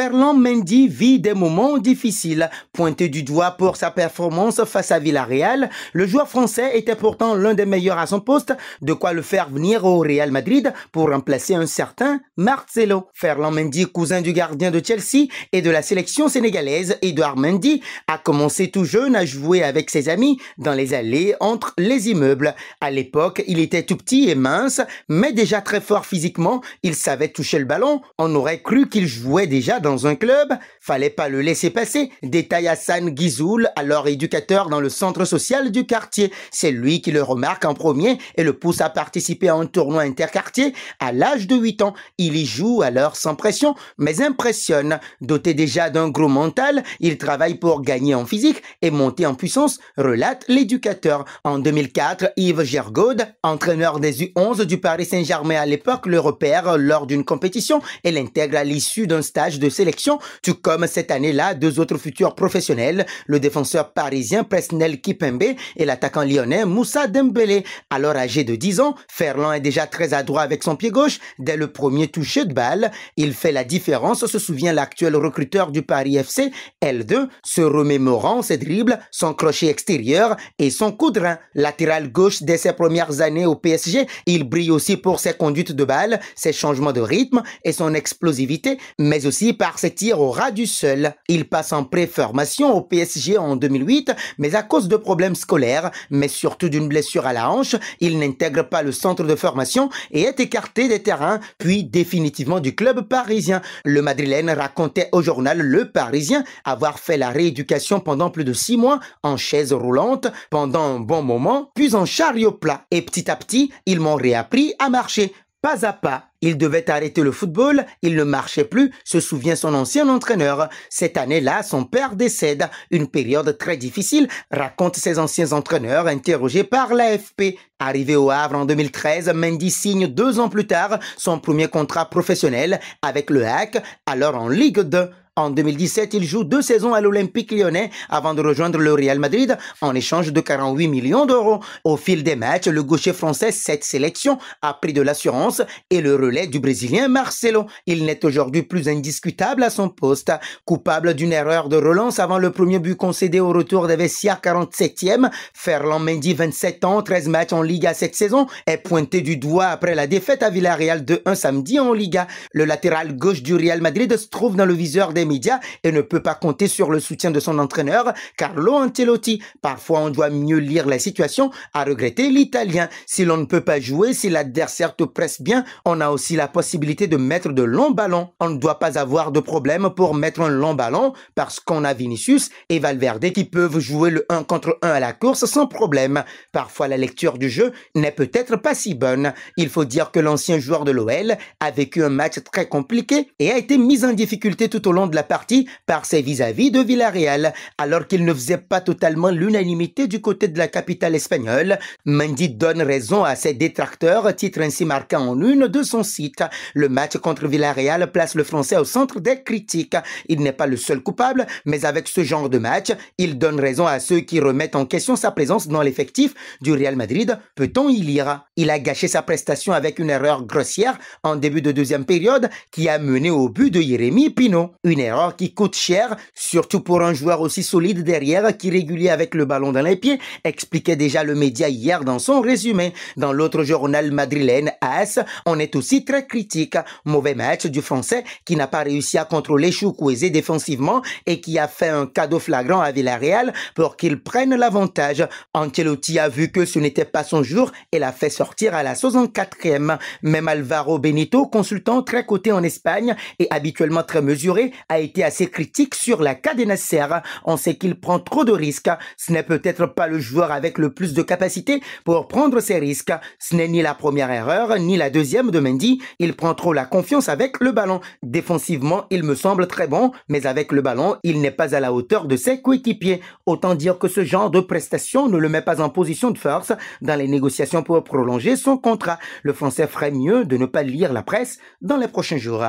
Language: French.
Ferland Mendy vit des moments difficiles. Pointé du doigt pour sa performance face à Villarreal, le joueur français était pourtant l'un des meilleurs à son poste, de quoi le faire venir au Real Madrid pour remplacer un certain Marcelo. Ferland Mendy, cousin du gardien de Chelsea et de la sélection sénégalaise, Edouard Mendy, a commencé tout jeune à jouer avec ses amis dans les allées entre les immeubles. À l'époque, il était tout petit et mince, mais déjà très fort physiquement, il savait toucher le ballon, on aurait cru qu'il jouait déjà dans un club, fallait pas le laisser passer, détaille Hassan Gizoul, alors éducateur dans le centre social du quartier. C'est lui qui le remarque en premier et le pousse à participer à un tournoi interquartier à l'âge de 8 ans. Il y joue alors sans pression, mais impressionne. Doté déjà d'un gros mental, il travaille pour gagner en physique et monter en puissance, relate l'éducateur. En 2004, Yves Gergaud, entraîneur des U11 du Paris Saint-Germain à l'époque, le repère lors d'une compétition et l'intègre à l'issue d'un stage de sélection, tout comme cette année-là deux autres futurs professionnels, le défenseur parisien Presnel Kipembe et l'attaquant lyonnais Moussa Dembélé. Alors âgé de 10 ans, Ferland est déjà très adroit avec son pied gauche. Dès le premier toucher de balle, il fait la différence, se souvient l'actuel recruteur du Paris FC, L2, se remémorant ses dribbles, son crochet extérieur et son coup Latéral gauche dès ses premières années au PSG, il brille aussi pour ses conduites de balle, ses changements de rythme et son explosivité, mais aussi par ses tirs au ras du sol. Il passe en préformation au PSG en 2008, mais à cause de problèmes scolaires, mais surtout d'une blessure à la hanche, il n'intègre pas le centre de formation et est écarté des terrains, puis définitivement du club parisien. Le Madrilène racontait au journal Le Parisien avoir fait la rééducation pendant plus de six mois en chaise roulante, pendant un bon moment, puis en chariot plat. Et petit à petit, ils m'ont réappris à marcher. Pas à pas, il devait arrêter le football, il ne marchait plus, se souvient son ancien entraîneur. Cette année-là, son père décède, une période très difficile, raconte ses anciens entraîneurs interrogés par l'AFP. Arrivé au Havre en 2013, Mendy signe deux ans plus tard son premier contrat professionnel avec le HAC, alors en Ligue 2. En 2017, il joue deux saisons à l'Olympique lyonnais avant de rejoindre le Real Madrid en échange de 48 millions d'euros. Au fil des matchs, le gaucher français, cette sélection, a pris de l'assurance et le relais du Brésilien Marcelo. Il n'est aujourd'hui plus indiscutable à son poste. Coupable d'une erreur de relance avant le premier but concédé au retour des 47e, Ferland Mendy, 27 ans, 13 matchs en Liga cette saison, est pointé du doigt après la défaite à Villarreal de 1 samedi en Liga. Le latéral gauche du Real Madrid se trouve dans le viseur des et ne peut pas compter sur le soutien de son entraîneur Carlo Ancelotti. Parfois, on doit mieux lire la situation, à regretter l'Italien. Si l'on ne peut pas jouer, si l'adversaire te presse bien, on a aussi la possibilité de mettre de longs ballons. On ne doit pas avoir de problème pour mettre un long ballon parce qu'on a Vinicius et Valverde qui peuvent jouer le 1 contre 1 à la course sans problème. Parfois, la lecture du jeu n'est peut-être pas si bonne. Il faut dire que l'ancien joueur de l'OL a vécu un match très compliqué et a été mis en difficulté tout au long de la partie par ses vis-à-vis de Villarreal. Alors qu'il ne faisait pas totalement l'unanimité du côté de la capitale espagnole, Mendy donne raison à ses détracteurs, titre ainsi marquant en une de son site. Le match contre Villarreal place le Français au centre des critiques. Il n'est pas le seul coupable, mais avec ce genre de match, il donne raison à ceux qui remettent en question sa présence dans l'effectif du Real Madrid. Peut-on y lire Il a gâché sa prestation avec une erreur grossière en début de deuxième période qui a mené au but de Jérémy Pino. Une erreur hein, qui coûte cher, surtout pour un joueur aussi solide derrière qui régulier avec le ballon dans les pieds, expliquait déjà le média hier dans son résumé. Dans l'autre journal madrilène, AS, on est aussi très critique. Mauvais match du français qui n'a pas réussi à contrôler Choucouézé défensivement et qui a fait un cadeau flagrant à Villarreal pour qu'il prenne l'avantage. Ancelotti a vu que ce n'était pas son jour et l'a fait sortir à la 64e. Même Alvaro Benito, consultant très coté en Espagne et habituellement très mesuré, a été assez critique sur la cas des On sait qu'il prend trop de risques. Ce n'est peut-être pas le joueur avec le plus de capacité pour prendre ces risques. Ce n'est ni la première erreur, ni la deuxième de Mendy. Il prend trop la confiance avec le ballon. Défensivement, il me semble très bon, mais avec le ballon, il n'est pas à la hauteur de ses coéquipiers. Autant dire que ce genre de prestation ne le met pas en position de force dans les négociations pour prolonger son contrat. Le Français ferait mieux de ne pas lire la presse dans les prochains jours.